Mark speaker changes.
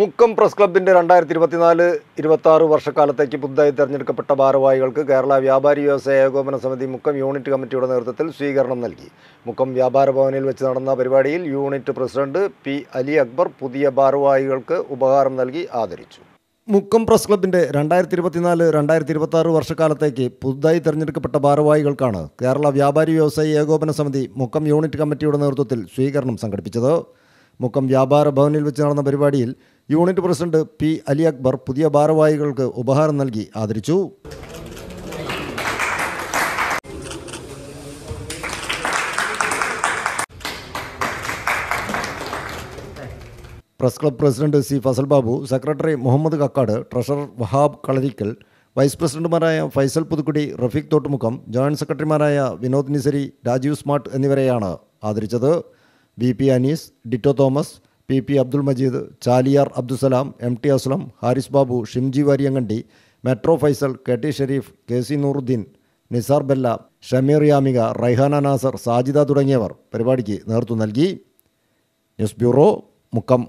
Speaker 1: Mukkam press ക്ലബിൻ്റെ രണ്ടായിരത്തി ഇരുപത്തിനാല് ഇരുപത്താറ് വർഷക്കാലത്തേക്ക് പുതുതായി തെരഞ്ഞെടുക്കപ്പെട്ട ഭാരവാഹികൾക്ക് കേരള വ്യാപാരി വ്യവസായ ഏകോപന സമിതി മുക്കം യൂണിറ്റ് കമ്മിറ്റിയുടെ നേതൃത്വത്തിൽ സ്വീകരണം നൽകി മുക്കം വ്യാപാര ഭവനിൽ വെച്ച് നടന്ന പരിപാടിയിൽ unit president P Ali Akbar പുതിയ ഭാരവാഹികൾക്ക് ഉപഹാരം നൽകി ആദരിച്ചു മുക്കം പ്രസ് ക്ലബിൻ്റെ രണ്ടായിരത്തി ഇരുപത്തിനാല് രണ്ടായിരത്തി ഇരുപത്താറ് വർഷക്കാലത്തേക്ക് പുതുതായി തെരഞ്ഞെടുക്കപ്പെട്ട ഭാരവാഹികൾക്കാണ് കേരള വ്യാപാരി വ്യവസായി ഏകോപന സമിതി മുക്കം യൂണിറ്റ് കമ്മിറ്റിയുടെ നേതൃത്വത്തിൽ സ്വീകരണം സംഘടിപ്പിച്ചത് മുക്കം വ്യാപാര ഭവനിൽ വെച്ച് നടന്ന പരിപാടിയിൽ unit president P Ali Akbar പുതിയ ഭാരവാഹികൾക്ക് ഉപഹാരം നൽകി ആദരിച്ചു press club president C Fasal Babu secretary Muhammad Kakkad treasurer Wahab Kalarikkal vice പ്രസിഡന്റുമാരായ ഫൈസൽ പുതുക്കുടി റഫീഖ് തോട്ടുമുഖം ജോയിന്റ് സെക്രട്ടറിമാരായ വിനോദ് നിസരി രാജീവ് സ്മാർട്ട് എന്നിവരെയാണ് ആദരിച്ചത് B P Anees Ditto Thomas P P Abdul Majeed Chaliyar Abdussalam M T Aslam Haris Babu Shimji Variyankandi metro Faisal K T Sherif K C Nooruddeen Nisar Bella Shameer Yamika Raihana Nasar Sajida തുടങ്ങിയവർ പരിപാടിക്ക് നേതൃത്വം നൽകി ന്യൂസ് ബ്യൂറോ മുക്കം